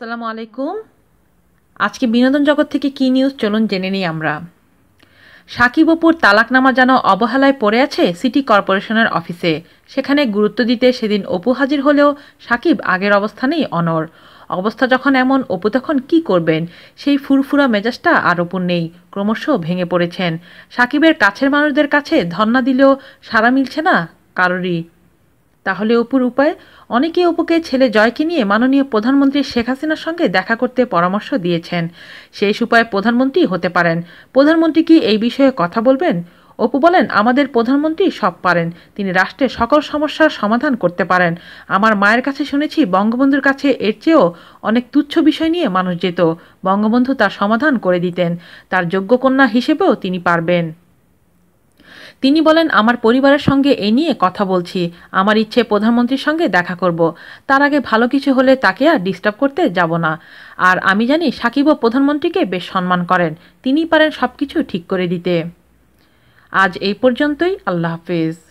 আসসালামু আলাইকুম আজকে বিনোদন জগৎ থেকে কি নিউজ চলুন জেনে নিই আমরা সাকিব অপুর তালাকনামা যেন অবহেলায় পড়ে আছে সিটি কর্পোরেশনের অফিসে সেখানে গুরুত্ব দিতে সেদিন অপু হাজির হলেও সাকিব আগের অবস্থানেই অনর অবস্থা যখন এমন অপু তখন কী করবেন সেই ফুরফুরা মেজাজটা আর অপুর নেই ক্রমশ ভেঙে পড়েছেন সাকিবের কাছের মানুষদের কাছে ধন্না দিলেও সারা মিলছে না কারোরই তাহলে অপুর উপায় অনেকেই অপুকে ছেলে জয়কে নিয়ে মাননীয় প্রধানমন্ত্রী শেখ হাসিনার সঙ্গে দেখা করতে পরামর্শ দিয়েছেন সেই উপায়ে প্রধানমন্ত্রী হতে পারেন প্রধানমন্ত্রী কি এই বিষয়ে কথা বলবেন অপু বলেন আমাদের প্রধানমন্ত্রী সব পারেন তিনি রাষ্ট্রের সকল সমস্যার সমাধান করতে পারেন আমার মায়ের কাছে শুনেছি বঙ্গবন্ধুর কাছে এর চেয়েও অনেক তুচ্ছ বিষয় নিয়ে মানুষ যেত বঙ্গবন্ধু তার সমাধান করে দিতেন তার যোগ্য কন্যা হিসেবেও তিনি পারবেন তিনি বলেন আমার পরিবারের সঙ্গে এ নিয়ে কথা বলছি আমার ইচ্ছে প্রধানমন্ত্রীর সঙ্গে দেখা করব তার আগে ভালো কিছু হলে তাকে আর ডিস্টার্ব করতে যাব না আর আমি জানি সাকিবও প্রধানমন্ত্রীকে বেশ সম্মান করেন তিনি পারেন সব কিছু ঠিক করে দিতে আজ এই পর্যন্তই আল্লাহ হাফেজ